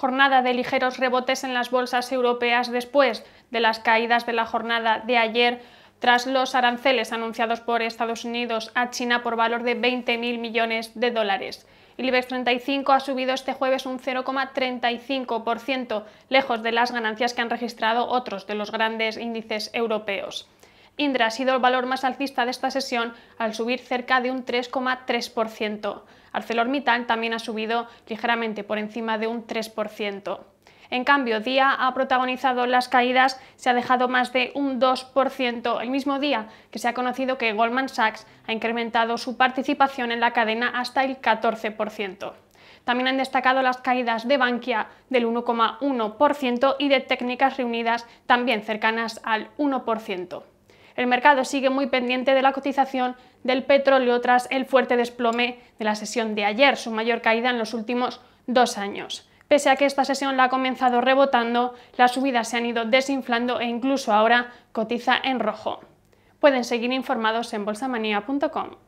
jornada de ligeros rebotes en las bolsas europeas después de las caídas de la jornada de ayer tras los aranceles anunciados por Estados Unidos a China por valor de 20.000 millones de dólares. El IBEX 35 ha subido este jueves un 0,35%, lejos de las ganancias que han registrado otros de los grandes índices europeos. Indra ha sido el valor más alcista de esta sesión al subir cerca de un 3,3%. ArcelorMittal también ha subido ligeramente por encima de un 3%. En cambio, Día ha protagonizado las caídas, se ha dejado más de un 2% el mismo día que se ha conocido que Goldman Sachs ha incrementado su participación en la cadena hasta el 14%. También han destacado las caídas de Bankia del 1,1% y de Técnicas Reunidas también cercanas al 1%. El mercado sigue muy pendiente de la cotización del petróleo tras el fuerte desplome de la sesión de ayer, su mayor caída en los últimos dos años. Pese a que esta sesión la ha comenzado rebotando, las subidas se han ido desinflando e incluso ahora cotiza en rojo. Pueden seguir informados en bolsamanía.com.